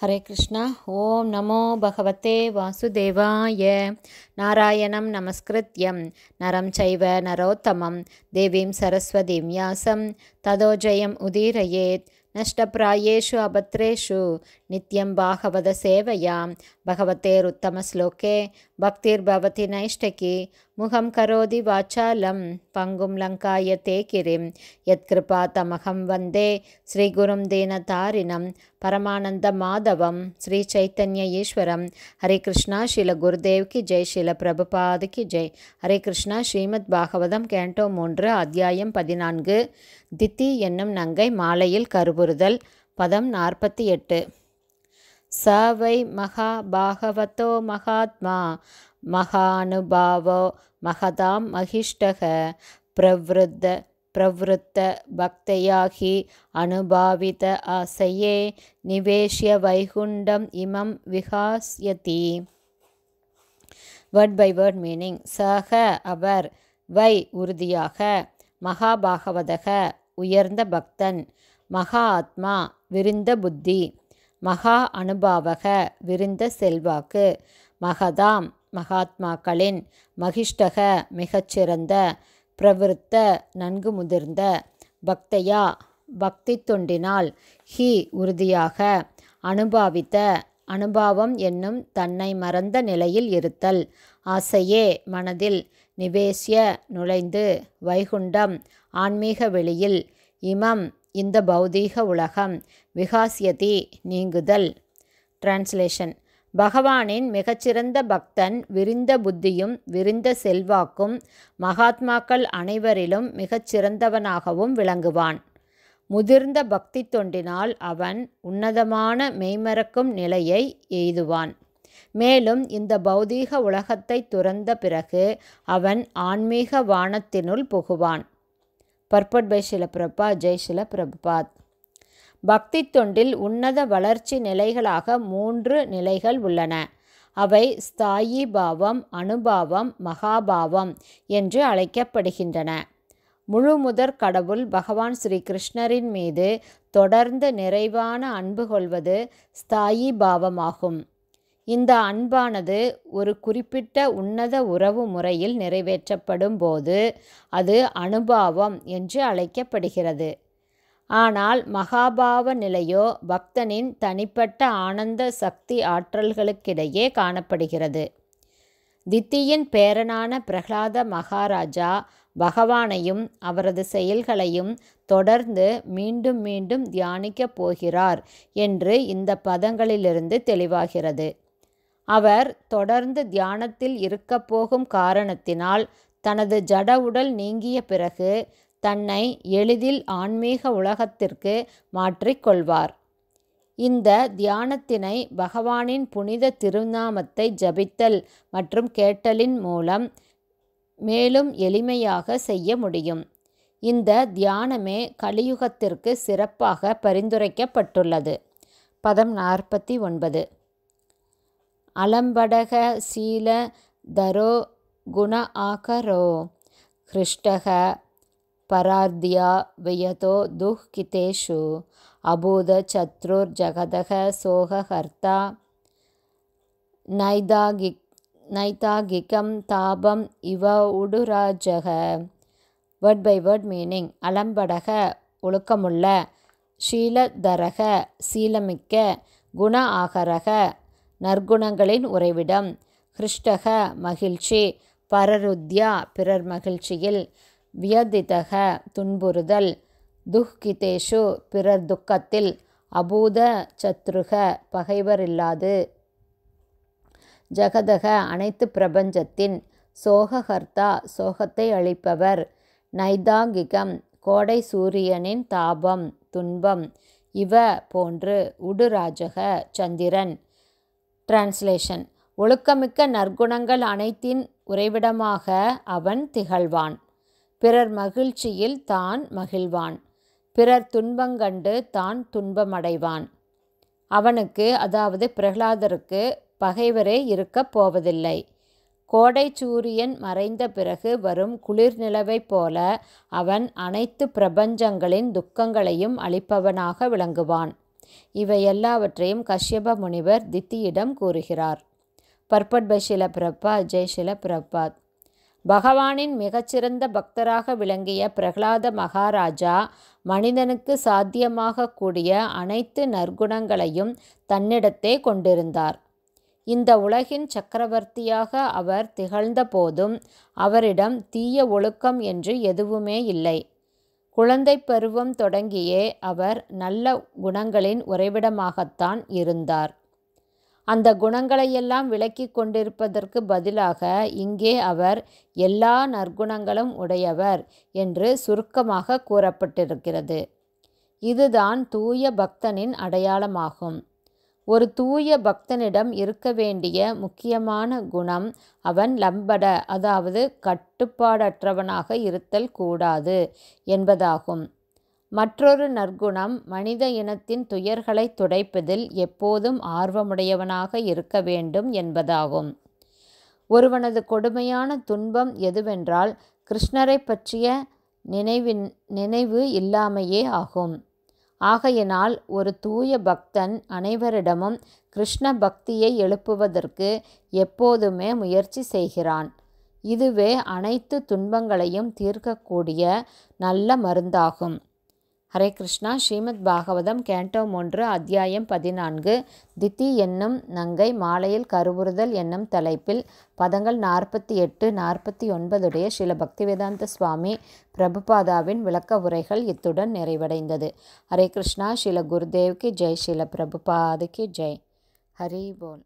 हरे कृष्ण ॐ नमो भगवते वासुदेवाय नारायणं नमस्कृत्यं नरं चैव नरोत्तमं देवीं सरस्वतीं ततो जयम् उदीरयेत् नष्टप्रायेषु अभद्रेषु நித்யம் பாகவத சேவையாம் பகவத்தேருத்தம ஸ்லோகே பவதி நைஷ்டகி முகம் கரோதி வாச்சாலம் பங்கும் லங்காய தேகிரிம் கிருபா தமகம் வந்தே ஸ்ரீகுரும் தாரினம் பரமானந்த மாதவம் ஸ்ரீ சைத்தன்ய ஈஸ்வரம் ஹரே கிருஷ்ணா ஷீல குருதேவ் கி ஜெய் ஷீல பிரபுபாது கி ஜெய் ஹரே கிருஷ்ணா ஸ்ரீமத் பாகவதம் கேண்டோ மூன்று அத்தியாயம் பதினான்கு தித்தி என்னும் நங்கை மாலையில் கருபுறுதல் பதம் நாற்பத்தி எட்டு स वै महाभागवतो महात्मा महानुभावो महदां महिष्टः प्रवृद्ध प्रवृत्त भक्तयाहि अनुभावित आसये निवेश्य वैकुण्डम् इमं विहास्यति வேர்ட் பை வேர்ட் மீனிங் சக அவர் வை உறுதியாக மகாபாகவதக உயர்ந்த பக்தன் மகா ஆத்மா விரிந்த புத்தி மகா அனுபாவக விருந்த செல்வாக்கு மகதாம் மகாத்மாக்களின் மகிஷ்டக மிகச்சிறந்த பிரவிருத்த நன்கு முதிர்ந்த பக்தையா பக்தி தொண்டினால் ஹி உறுதியாக அனுபாவித்த அனுபாவம் என்னும் தன்னை மறந்த நிலையில் இருத்தல் ஆசையே மனதில் நிவேசிய நுழைந்து வைகுண்டம் ஆன்மீக வெளியில் இமம் இந்த பௌதீக உலகம் விகாசியதி நீங்குதல் டிரான்ஸ்லேஷன் பகவானின் மிகச்சிறந்த பக்தன் விரிந்த புத்தியும் விரிந்த செல்வாக்கும் மகாத்மாக்கள் அனைவரிலும் மிகச்சிறந்தவனாகவும் விளங்குவான் முதிர்ந்த பக்தி தொண்டினால் அவன் உன்னதமான மெய்மறக்கும் நிலையை எய்துவான் மேலும் இந்த பௌதீக உலகத்தை துறந்த பிறகு அவன் ஆன்மீக வானத்தினுள் புகுவான் பர்பட் பை பிரபா ஜெய் ஷில பிரபாத் பக்தி தொண்டில் உன்னத வளர்ச்சி நிலைகளாக மூன்று நிலைகள் உள்ளன அவை ஸ்தாயி பாவம் அனுபாவம் மகாபாவம் என்று அழைக்கப்படுகின்றன முழு முதற் கடவுள் பகவான் ஸ்ரீ கிருஷ்ணரின் மீது தொடர்ந்து நிறைவான அன்பு கொள்வது ஸ்தாயி பாவமாகும் இந்த அன்பானது ஒரு குறிப்பிட்ட உன்னத உறவு முறையில் நிறைவேற்றப்படும் போது அது அனுபாவம் என்று அழைக்கப்படுகிறது ஆனால் மகாபாவ நிலையோ பக்தனின் தனிப்பட்ட ஆனந்த சக்தி ஆற்றல்களுக்கிடையே காணப்படுகிறது தித்தியின் பேரனான பிரகலாத மகாராஜா பகவானையும் அவரது செயல்களையும் தொடர்ந்து மீண்டும் மீண்டும் தியானிக்கப் போகிறார் என்று இந்த பதங்களிலிருந்து தெளிவாகிறது அவர் தொடர்ந்து தியானத்தில் இருக்கப்போகும் காரணத்தினால் தனது ஜட உடல் நீங்கிய பிறகு தன்னை எளிதில் ஆன்மீக உலகத்திற்கு மாற்றிக்கொள்வார் இந்த தியானத்தினை பகவானின் புனித திருநாமத்தை ஜபித்தல் மற்றும் கேட்டலின் மூலம் மேலும் எளிமையாக செய்ய முடியும் இந்த தியானமே கலியுகத்திற்கு சிறப்பாக பரிந்துரைக்கப்பட்டுள்ளது பதம் நாற்பத்தி ஒன்பது அலம்படக சீல தரோ குண ஆகரோ கிருஷ்டக பரார்தியா வியதோ துஹ்கிதேஷு அபூத சத்ருர் ஜகதக சோகஹர்த்தா நைதாகிக் நைதாகிகம் தாபம் இவ உடுராஜக வேர்ட் பை வேர்ட் மீனிங் அலம்படக ஒழுக்கமுள்ள ஷீலதரக சீலமிக்க குண ஆகரக நற்குணங்களின் உறைவிடம் ஹிருஷ்டக மகிழ்ச்சி பரருத்யா பிறர் மகிழ்ச்சியில் வியதிதக துன்புறுதல் துஹ்கிதேஷு பிறர் துக்கத்தில் அபூத சத்ருக பகைவரில்லாது ஜகதக அனைத்து பிரபஞ்சத்தின் சோககர்த்தா சோகத்தை அளிப்பவர் நைதாங்கிகம் கோடை சூரியனின் தாபம் துன்பம் இவ போன்று உடுராஜக சந்திரன் டிரான்ஸ்லேஷன் ஒழுக்கமிக்க நற்குணங்கள் அனைத்தின் உறைவிடமாக அவன் திகழ்வான் பிறர் மகிழ்ச்சியில் தான் மகிழ்வான் பிறர் துன்பங்கண்டு தான் துன்பமடைவான் அவனுக்கு அதாவது பிரகலாதருக்கு பகைவரே இருக்கப் போவதில்லை கோடை சூரியன் மறைந்த பிறகு வரும் குளிர் நிலவைப் போல அவன் அனைத்து பிரபஞ்சங்களின் துக்கங்களையும் அளிப்பவனாக விளங்குவான் இவை எல்லாவற்றையும் கஷ்யப முனிவர் தித்தியிடம் கூறுகிறார் பர்பட் பை ஷில பிரபா ஜெய் பிரபாத் பகவானின் மிகச்சிறந்த பக்தராக விளங்கிய பிரகலாத மகாராஜா மனிதனுக்கு சாத்தியமாக கூடிய அனைத்து நற்குணங்களையும் தன்னிடத்தே கொண்டிருந்தார் இந்த உலகின் சக்கரவர்த்தியாக அவர் திகழ்ந்த போதும் அவரிடம் தீய ஒழுக்கம் என்று எதுவுமே இல்லை குழந்தை பருவம் தொடங்கியே அவர் நல்ல குணங்களின் உறைவிடமாகத்தான் இருந்தார் அந்த குணங்களையெல்லாம் விளக்கி கொண்டிருப்பதற்கு பதிலாக இங்கே அவர் எல்லா நற்குணங்களும் உடையவர் என்று சுருக்கமாக கூறப்பட்டிருக்கிறது இதுதான் தூய பக்தனின் அடையாளமாகும் ஒரு தூய பக்தனிடம் இருக்க வேண்டிய முக்கியமான குணம் அவன் லம்பட அதாவது கட்டுப்பாடற்றவனாக இருத்தல் கூடாது என்பதாகும் மற்றொரு நற்குணம் மனித இனத்தின் துயர்களை துடைப்பதில் எப்போதும் ஆர்வமுடையவனாக இருக்க வேண்டும் என்பதாகும் ஒருவனது கொடுமையான துன்பம் எதுவென்றால் கிருஷ்ணரை பற்றிய நினைவின் நினைவு இல்லாமையே ஆகும் ஆகையினால் ஒரு தூய பக்தன் அனைவரிடமும் கிருஷ்ண பக்தியை எழுப்புவதற்கு எப்போதுமே முயற்சி செய்கிறான் இதுவே அனைத்து துன்பங்களையும் தீர்க்கக்கூடிய நல்ல மருந்தாகும் ஹரே கிருஷ்ணா ஸ்ரீமத் பாகவதம் கேண்டோம் ஒன்று அத்தியாயம் பதினான்கு தித்தி என்னும் நங்கை மாலையில் கருவுறுதல் என்னும் தலைப்பில் பதங்கள் நாற்பத்தி எட்டு நாற்பத்தி ஒன்பதுடைய ஸ்ரீல பக்திவேதாந்த சுவாமி பிரபுபாதாவின் விளக்க உரைகள் இத்துடன் நிறைவடைந்தது ஹரே கிருஷ்ணா ஸ்ரீல குருதேவ்க்கு ஜெய் ஸ்ரீல பிரபுபாதுக்கு ஜெய் ஹரி போல்